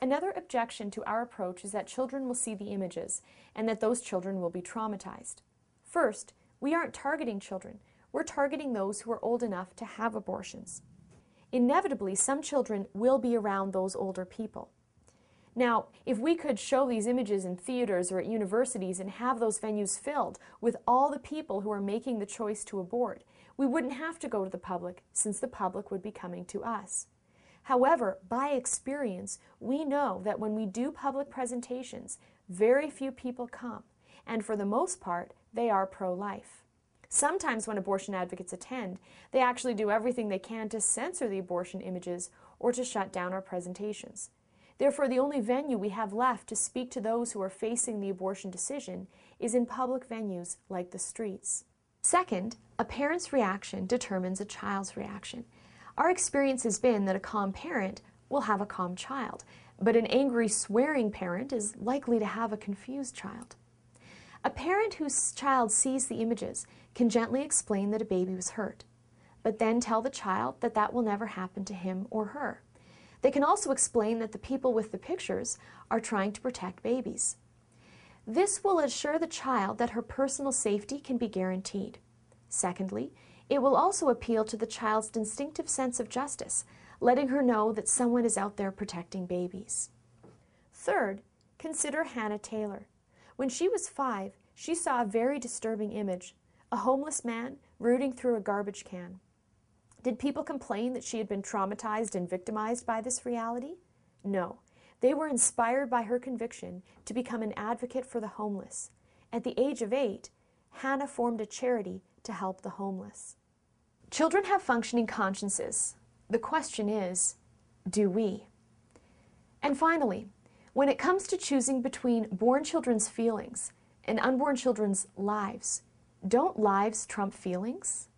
Another objection to our approach is that children will see the images and that those children will be traumatized. First, we aren't targeting children, we're targeting those who are old enough to have abortions. Inevitably, some children will be around those older people. Now, if we could show these images in theaters or at universities and have those venues filled with all the people who are making the choice to abort, we wouldn't have to go to the public since the public would be coming to us. However, by experience, we know that when we do public presentations, very few people come, and for the most part, they are pro life. Sometimes, when abortion advocates attend, they actually do everything they can to censor the abortion images or to shut down our presentations. Therefore, the only venue we have left to speak to those who are facing the abortion decision is in public venues like the streets. Second, a parent's reaction determines a child's reaction. Our experience has been that a calm parent will have a calm child, but an angry, swearing parent is likely to have a confused child. A parent whose child sees the images can gently explain that a baby was hurt, but then tell the child that that will never happen to him or her. They can also explain that the people with the pictures are trying to protect babies. This will assure the child that her personal safety can be guaranteed. Secondly, it will also appeal to the child's instinctive sense of justice, letting her know that someone is out there protecting babies. Third, consider Hannah Taylor. When she was five, she saw a very disturbing image a homeless man rooting through a garbage can. Did people complain that she had been traumatized and victimized by this reality? No. They were inspired by her conviction to become an advocate for the homeless. At the age of eight, Hannah formed a charity to help the homeless. Children have functioning consciences. The question is, do we? And finally, when it comes to choosing between born children's feelings and unborn children's lives, don't lives trump feelings?